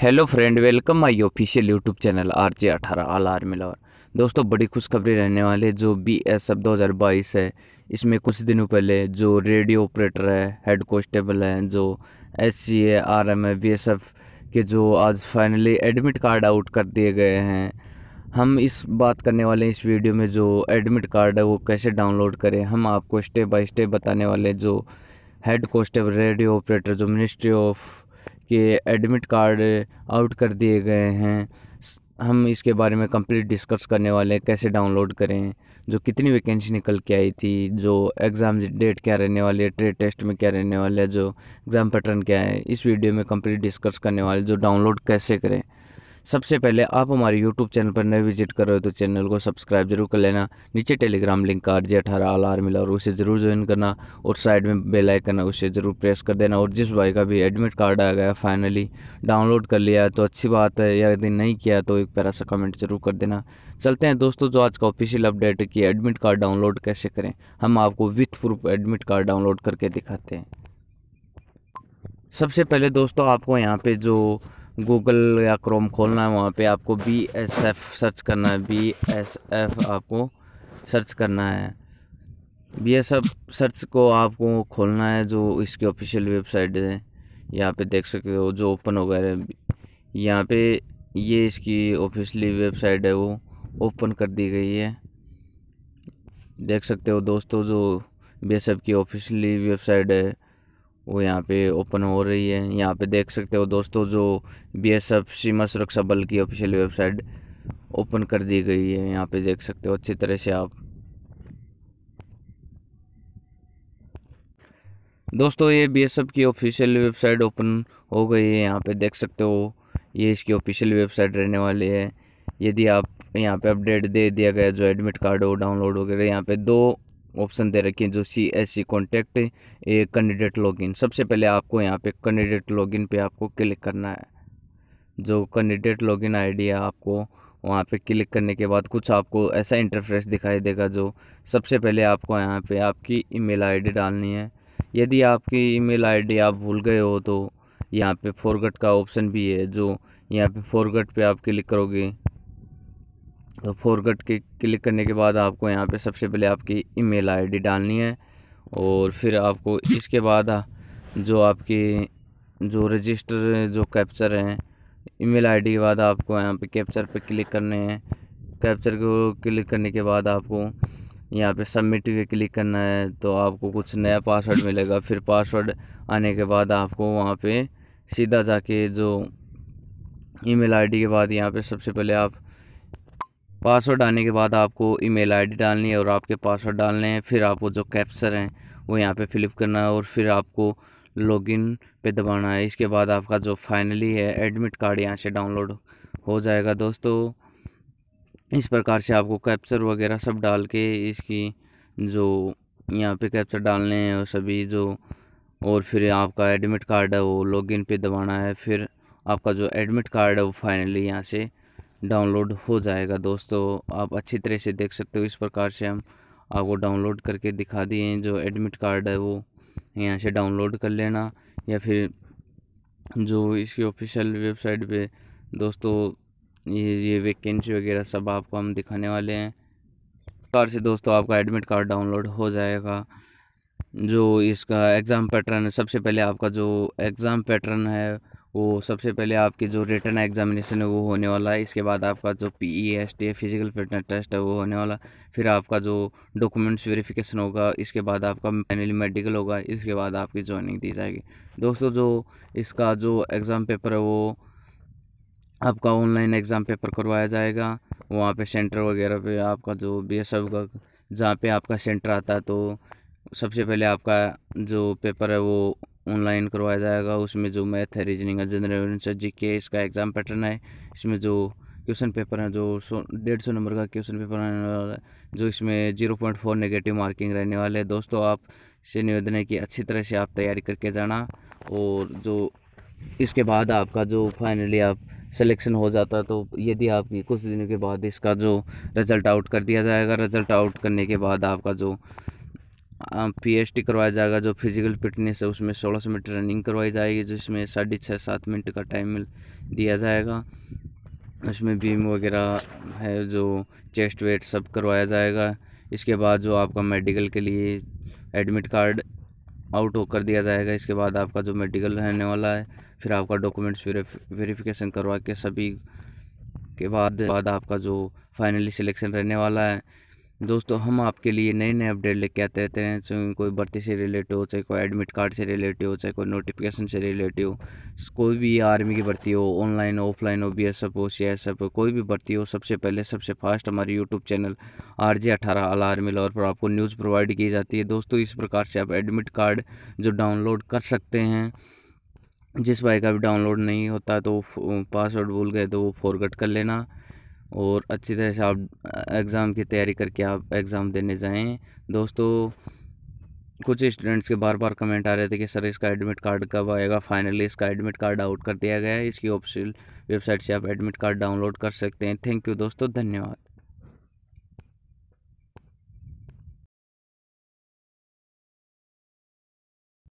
hello friend welcome my official YouTube channel R J अठारह आल are मिलावर दोस्तों बड़ी खुशखबरी रहने वाले जो बी एस एफ दो हज़ार बाईस है इसमें कुछ दिनों पहले जो रेडियो ऑपरेटर है हेड कॉन्स्टेबल हैं जो एस सी है आर एम है बी एस एफ के जो आज फाइनली एडमिट कार्ड आउट कर दिए गए हैं हम इस बात करने वाले हैं इस वीडियो में जो एडमिट कार्ड है वो कैसे डाउनलोड करें हम आपको स्टेप बाई स्टेप बताने वाले जो हेड कॉन्स्टेबल रेडियो ऑपरेटर जो मिनिस्ट्री ऑफ के एडमिट कार्ड आउट कर दिए गए हैं हम इसके बारे में कंप्लीट डिस्कस करने वाले हैं कैसे डाउनलोड करें जो कितनी वैकेंसी निकल के आई थी जो एग्ज़ाम डेट क्या रहने वाली है ट्रेड टेस्ट में क्या रहने वाला है जो एग्ज़ाम पैटर्न क्या है इस वीडियो में कंप्लीट डिस्कस करने वाले जो डाउनलोड कैसे करें सबसे पहले आप हमारे यूट्यूब चैनल पर नए विजिट कर रहे हो तो चैनल को सब्सक्राइब जरूर कर लेना नीचे टेलीग्राम लिंक का आरजे अठारह आलार मिला और उसे ज़रूर ज्वाइन करना और साइड में बेल आइकन है उसे ज़रूर प्रेस कर देना और जिस भाई का भी एडमिट कार्ड आ गया फाइनली डाउनलोड कर लिया है तो अच्छी बात है या यदि नहीं किया तो एक पैरा सा कमेंट जरूर कर देना चलते हैं दोस्तों जो आज का ऑफिशियल अपडेट है कि एडमिट कार्ड डाउनलोड कैसे करें हम आपको with proof admit card download करके दिखाते हैं सबसे पहले दोस्तों आपको यहाँ पे जो गूगल या क्रोम खोलना है वहाँ पे आपको बी एस एफ सर्च करना है बी एस एफ आपको सर्च करना है बी एस एफ सर्च को आपको खोलना है जो इसकी ऑफिशियल वेबसाइट है यहाँ पे देख सकते हो जो ओपन हो गया है यहाँ पे ये इसकी ऑफिशियली वेबसाइट है वो ओपन कर दी गई है देख सकते हो दोस्तों जो बी एस एफ की ऑफिशियली वेबसाइट है वो यहाँ पे ओपन हो रही है यहाँ पे देख सकते हो दोस्तों जो बी एस एफ सीमा सुरक्षा बल की ऑफिशियल वेबसाइट ओपन कर दी गई है यहाँ पे देख सकते हो अच्छी तरह से आप दोस्तों ये बी एस एफ की ऑफिशियल वेबसाइट ओपन हो गई है यहाँ पे देख सकते हो ये इसकी ऑफिशियल वेबसाइट रहने वाली है यदि आप यहाँ पे अपडेट दे दिया गया जो एडमिट कार्ड हो डाउनलोड वगैरह यहाँ पे दो ऑप्शन दे रखे हैं जो C S C contact candidate login सबसे पहले आपको यहाँ पे कैंडिडेट लॉगिन पे आपको क्लिक करना है जो कैंडिडेट लॉगिन आईडी है आपको वहाँ पे क्लिक करने के बाद कुछ आपको ऐसा इंटरफेस दिखाई देगा जो सबसे पहले आपको यहाँ पे आपकी ईमेल आईडी डालनी है यदि आपकी ईमेल आईडी आप भूल गए हो तो यहाँ पे फॉरगट का ऑप्शन भी है जो यहाँ पे फॉरगट पे आप क्लिक करोगे तो फॉरगट के क्लिक करने के बाद आपको यहाँ पे सबसे पहले आपकी ईमेल आईडी डालनी है और फिर आपको इसके बाद जो आपके जो रजिस्टर जो कैप्चर हैं ईमेल आईडी के बाद आपको यहाँ पे कैप्चर पे क्लिक करने हैं कैप्चर को क्लिक करने के बाद आपको यहाँ पे सबमिट पे क्लिक करना है तो आपको कुछ नया पासवर्ड मिलेगा फिर पासवर्ड आने के बाद आपको वहाँ पर सीधा जाके जो ईमेल आईडी के बाद यहाँ पे सबसे पहले आप पासवर्ड डालने के बाद आपको ईमेल आईडी डालनी है और आपके पासवर्ड डालने हैं फिर आपको जो कैप्चर हैं वो यहाँ पे फिलिप करना है और फिर आपको लॉगिन पे दबाना है इसके बाद आपका जो फाइनली है एडमिट कार्ड यहाँ से डाउनलोड हो जाएगा दोस्तों इस प्रकार से आपको कैप्चर वगैरह सब डाल के इसकी जो यहाँ पे कैप्चर डालने हैं और सभी जो और फिर आपका एडमिट कार्ड है वो लॉगिन पे दबाना है फिर आपका जो एडमिट कार्ड है वो फाइनली यहाँ से डाउनलोड हो जाएगा दोस्तों आप अच्छी तरह से देख सकते हो इस प्रकार से हम आपको डाउनलोड करके दिखा दिए हैं जो एडमिट कार्ड है वो यहाँ से डाउनलोड कर लेना या फिर जो इसकी ऑफिशियल वेबसाइट पे दोस्तों ये ये वैकेंसी वगैरह सब आपको हम दिखाने वाले हैं कार से दोस्तों आपका एडमिट कार्ड डाउनलोड हो जाएगा जो इसका एग्ज़ाम पैटर्न सबसे पहले आपका जो एग्ज़ाम पैटर्न है वो सबसे पहले आपके जो रिटर्न एग्जामिनेशन है वो होने वाला है इसके बाद आपका जो पी ई एस टी है फिजिकल फिटनेस टेस्ट है वो होने वाला फिर आपका जो डॉक्यूमेंट्स वेरिफिकेशन होगा इसके बाद आपका फाइनली मेडिकल होगा इसके बाद आपकी ज्वाइनिंग दी जाएगी दोस्तों जो इसका जो एग्ज़ाम पेपर है वो आपका ऑनलाइन एग्ज़ाम पेपर करवाया जाएगा वहाँ पर सेंटर वगैरह पर आपका जो बी एस का जहाँ पर आपका सेंटर आता है तो सबसे पहले आपका जो पेपर है वो ऑनलाइन करवाया जाएगा उसमें जो मैथ है रीजनिंग है जनरल जी के इसका एग्ज़ाम पैटर्न है इसमें जो क्वेश्चन पेपर है जो सौ डेढ़ सौ नंबर का क्वेश्चन पेपर आने वाला है जो इसमें zero point four negative marking रहने वाले हैं दोस्तों आप से निवेदन है कि अच्छी तरह से आप तैयारी करके जाना और जो इसके बाद आपका जो फाइनली आप सिलेक्शन हो जाता तो यदि आपकी कुछ दिनों के बाद इसका जो रिज़ल्ट आउट कर दिया जाएगा रिज़ल्ट आउट करने के बाद आपका जो पीएचडी करवाया जाएगा जो फिजिकल फिटनेस है उसमें सोलह सौ मीटर रनिंग करवाई जाएगी जिसमें साढ़े छः सात मिनट का टाइम दिया जाएगा उसमें बीम वगैरह है जो चेस्ट वेट सब करवाया जाएगा इसके बाद जो आपका मेडिकल के लिए एडमिट कार्ड आउट कर दिया जाएगा इसके बाद आपका जो मेडिकल रहने वाला है फिर आपका डॉक्यूमेंट्स वेरीफिकेशन करवा के सभी के बाद बाद आपका जो फाइनली सिलेक्शन रहने वाला है दोस्तों हम आपके लिए नए नए अपडेट लेके आते रहते हैं चाहे कोई भर्ती से रिलेटिव हो चाहे कोई एडमिट कार्ड से रिलेटिव हो चाहे कोई नोटिफिकेशन से रिलेटिव हो कोई भी आर्मी की भर्ती हो ऑनलाइन हो ऑफलाइन हो बी एस एफ हो सी एस एफ हो कोई भी भर्ती हो सबसे पहले सबसे फास्ट हमारे यूट्यूब चैनल आर जे अठारह अलार्मी लॉर पर आपको न्यूज़ प्रोवाइड की जाती है दोस्तों इस प्रकार से आप एडमिट कार्ड जो डाउनलोड कर सकते हैं जिस भाई का भी डाउनलोड नहीं होता तो पासवर्ड भूल गए तो वो फॉरगेट कर लेना और अच्छी तरह से आप एग्ज़ाम की तैयारी करके आप एग्ज़ाम देने जाएं दोस्तों कुछ स्टूडेंट्स के बार बार कमेंट आ रहे थे कि सर इसका एडमिट कार्ड कब आएगा फाइनली इसका एडमिट कार्ड आउट कर दिया गया है इसकी ऑफिशियल वेबसाइट से आप एडमिट कार्ड डाउनलोड कर सकते हैं थैंक यू दोस्तों धन्यवाद